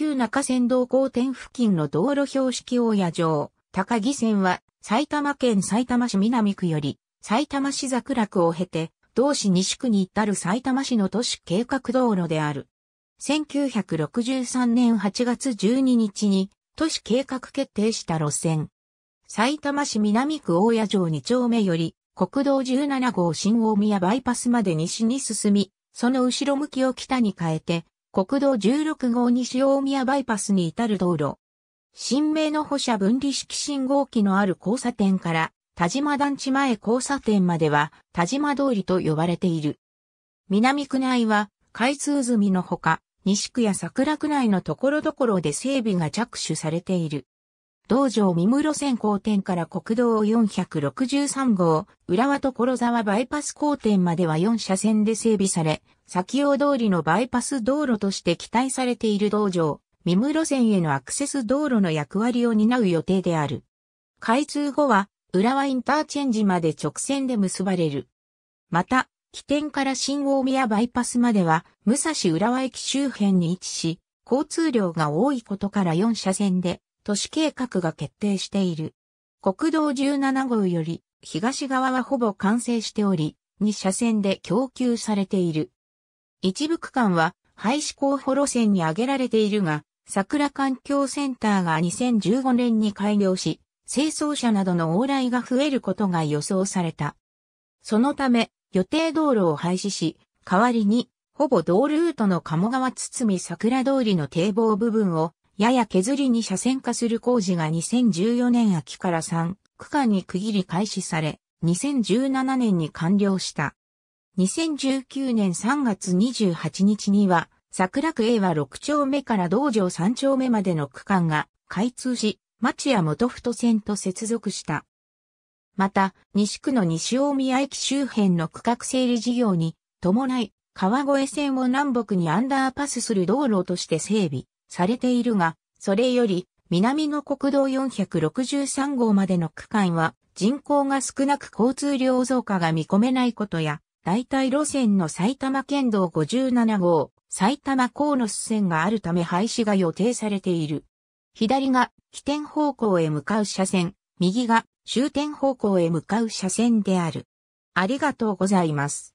旧中山道交点付近の道路標識大谷城、高木線は埼玉県埼玉市南区より埼玉市桜区を経て同市西区に至る埼玉市の都市計画道路である。1963年8月12日に都市計画決定した路線。埼玉市南区大谷城2丁目より国道17号新大宮バイパスまで西に進み、その後ろ向きを北に変えて国道16号西大宮バイパスに至る道路。新名の歩車分離式信号機のある交差点から田島団地前交差点までは田島通りと呼ばれている。南区内は開通済みのほか、西区や桜区内のところどころで整備が着手されている。道場三室線交点から国道463号、浦和所沢バイパス交点までは4車線で整備され、先尾通りのバイパス道路として期待されている道場、三室線へのアクセス道路の役割を担う予定である。開通後は、浦和インターチェンジまで直線で結ばれる。また、起点から新大宮バイパスまでは、武蔵浦和駅周辺に位置し、交通量が多いことから4車線で、都市計画が決定している。国道17号より、東側はほぼ完成しており、2車線で供給されている。一部区間は廃止候補路線に挙げられているが、桜環境センターが2015年に開業し、清掃車などの往来が増えることが予想された。そのため、予定道路を廃止し、代わりに、ほぼ路。ルートの鴨川堤桜通りの堤防部分を、やや削りに車線化する工事が2014年秋から3区間に区切り開始され、2017年に完了した。2019年3月28日には、桜区 A は6丁目から道場3丁目までの区間が開通し、町屋元太線と接続した。また、西区の西大宮駅周辺の区画整理事業に伴い、川越線を南北にアンダーパスする道路として整備されているが、それより南の国道463号までの区間は人口が少なく交通量増加が見込めないことや、代替路線の埼玉県道57号、埼玉の支線があるため廃止が予定されている。左が起点方向へ向かう車線、右が終点方向へ向かう車線である。ありがとうございます。